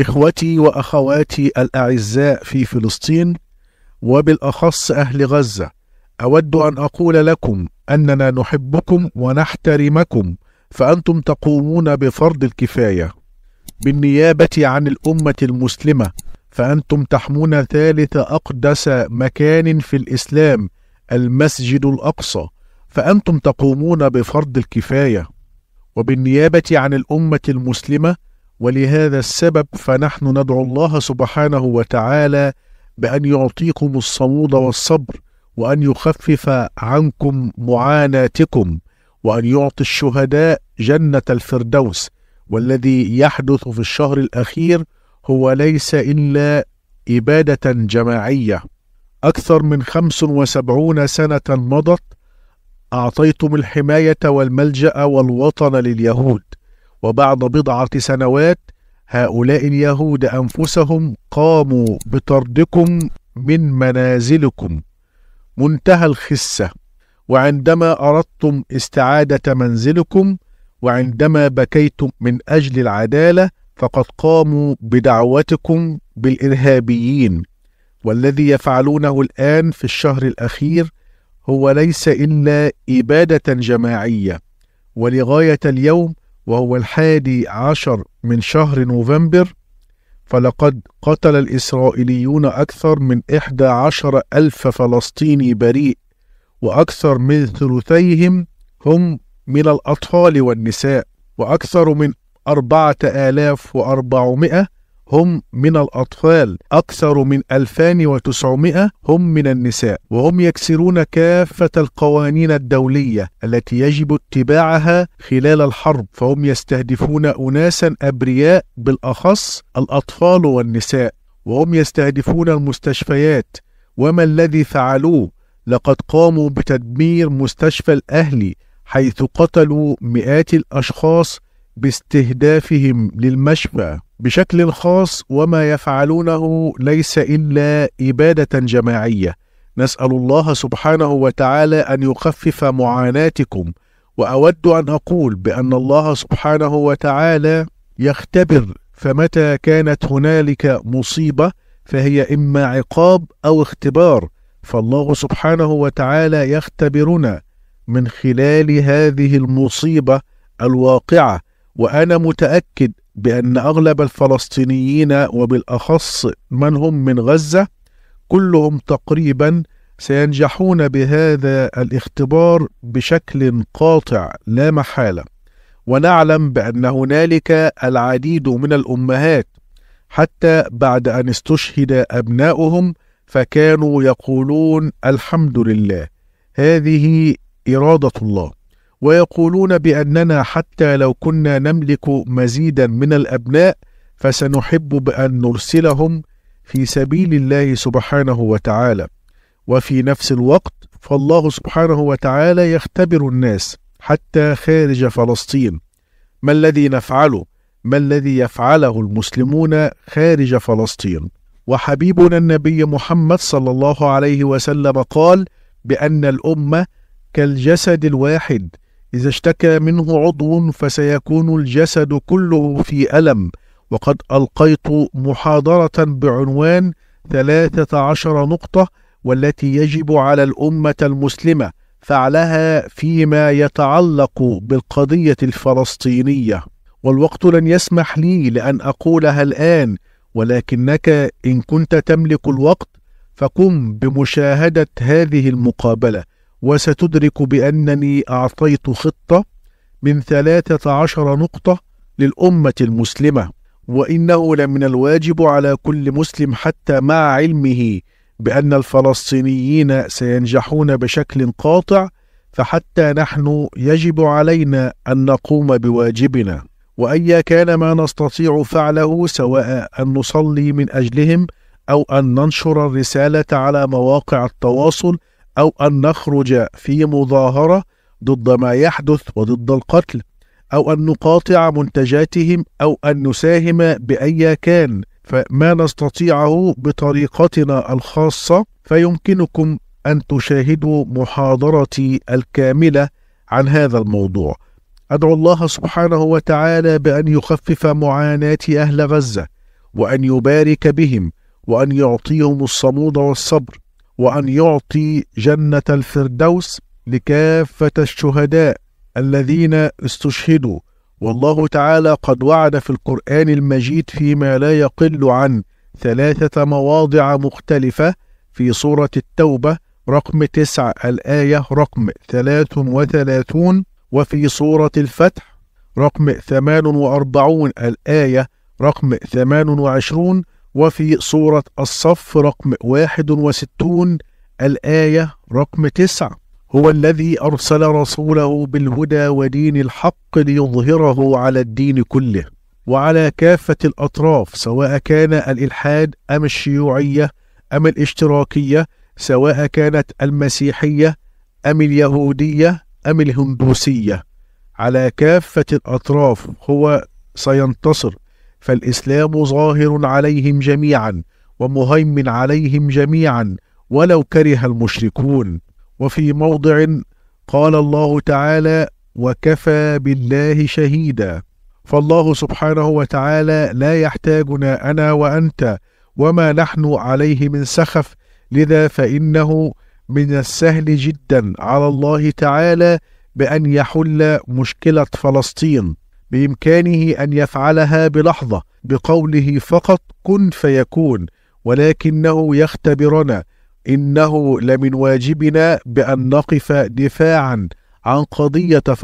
إخوتي وأخواتي الأعزاء في فلسطين وبالأخص أهل غزة أود أن أقول لكم أننا نحبكم ونحترمكم فأنتم تقومون بفرض الكفاية بالنيابة عن الأمة المسلمة فأنتم تحمون ثالث أقدس مكان في الإسلام المسجد الأقصى فأنتم تقومون بفرض الكفاية وبالنيابة عن الأمة المسلمة ولهذا السبب فنحن ندعو الله سبحانه وتعالى بأن يعطيكم الصمود والصبر وأن يخفف عنكم معاناتكم وأن يعطي الشهداء جنة الفردوس والذي يحدث في الشهر الأخير هو ليس إلا إبادة جماعية أكثر من 75 سنة مضت أعطيتم الحماية والملجأ والوطن لليهود وبعد بضعة سنوات هؤلاء اليهود أنفسهم قاموا بطردكم من منازلكم منتهى الخسة وعندما أردتم استعادة منزلكم وعندما بكيتم من أجل العدالة فقد قاموا بدعوتكم بالإرهابيين والذي يفعلونه الآن في الشهر الأخير هو ليس إلا إبادة جماعية ولغاية اليوم وهو الحادي عشر من شهر نوفمبر فلقد قتل الإسرائيليون أكثر من إحدى عشر ألف فلسطيني بريء وأكثر من ثلثيهم هم من الأطفال والنساء وأكثر من أربعة آلاف وأربعمائة هم من الأطفال أكثر من 2900 هم من النساء وهم يكسرون كافة القوانين الدولية التي يجب اتباعها خلال الحرب فهم يستهدفون أناسا أبرياء بالأخص الأطفال والنساء وهم يستهدفون المستشفيات وما الذي فعلوه لقد قاموا بتدمير مستشفى الأهلي حيث قتلوا مئات الأشخاص باستهدافهم للمشفى بشكل خاص وما يفعلونه ليس الا اباده جماعيه نسال الله سبحانه وتعالى ان يخفف معاناتكم واود ان اقول بان الله سبحانه وتعالى يختبر فمتى كانت هنالك مصيبه فهي اما عقاب او اختبار فالله سبحانه وتعالى يختبرنا من خلال هذه المصيبه الواقعه وأنا متأكد بأن أغلب الفلسطينيين وبالأخص من هم من غزة كلهم تقريبا سينجحون بهذا الاختبار بشكل قاطع لا محالة ونعلم بأن هنالك العديد من الأمهات حتى بعد أن استشهد أبناؤهم فكانوا يقولون الحمد لله هذه إرادة الله ويقولون بأننا حتى لو كنا نملك مزيدا من الأبناء فسنحب بأن نرسلهم في سبيل الله سبحانه وتعالى وفي نفس الوقت فالله سبحانه وتعالى يختبر الناس حتى خارج فلسطين ما الذي نفعله ما الذي يفعله المسلمون خارج فلسطين وحبيبنا النبي محمد صلى الله عليه وسلم قال بأن الأمة كالجسد الواحد إذا اشتكى منه عضو فسيكون الجسد كله في ألم وقد ألقيت محاضرة بعنوان 13 نقطة والتي يجب على الأمة المسلمة فعلها فيما يتعلق بالقضية الفلسطينية والوقت لن يسمح لي لأن أقولها الآن ولكنك إن كنت تملك الوقت فقم بمشاهدة هذه المقابلة وستدرك بأنني أعطيت خطة من 13 نقطة للأمة المسلمة وإنه لمن الواجب على كل مسلم حتى مع علمه بأن الفلسطينيين سينجحون بشكل قاطع فحتى نحن يجب علينا أن نقوم بواجبنا وأيا كان ما نستطيع فعله سواء أن نصلي من أجلهم أو أن ننشر الرسالة على مواقع التواصل أو أن نخرج في مظاهرة ضد ما يحدث وضد القتل أو أن نقاطع منتجاتهم أو أن نساهم بأي كان فما نستطيعه بطريقتنا الخاصة فيمكنكم أن تشاهدوا محاضرتي الكاملة عن هذا الموضوع أدعو الله سبحانه وتعالى بأن يخفف معاناة أهل غزة وأن يبارك بهم وأن يعطيهم الصمود والصبر وأن يعطي جنة الفردوس لكافة الشهداء الذين استشهدوا والله تعالى قد وعد في القرآن المجيد فيما لا يقل عن ثلاثة مواضع مختلفة في سورة التوبة رقم تسعة الآية رقم ثلاث وثلاثون وفي سورة الفتح رقم ثمان وأربعون الآية رقم ثمان وعشرون وفي سورة الصف رقم 61 الآية رقم 9 هو الذي أرسل رسوله بالهدى ودين الحق ليظهره على الدين كله وعلى كافة الأطراف سواء كان الإلحاد أم الشيوعية أم الاشتراكية سواء كانت المسيحية أم اليهودية أم الهندوسية على كافة الأطراف هو سينتصر فالإسلام ظاهر عليهم جميعا ومهيمن عليهم جميعا ولو كره المشركون وفي موضع قال الله تعالى وكفى بالله شهيدا فالله سبحانه وتعالى لا يحتاجنا أنا وأنت وما نحن عليه من سخف لذا فإنه من السهل جدا على الله تعالى بأن يحل مشكلة فلسطين بامكانه ان يفعلها بلحظه بقوله فقط كن فيكون ولكنه يختبرنا انه لمن واجبنا بان نقف دفاعا عن قضيه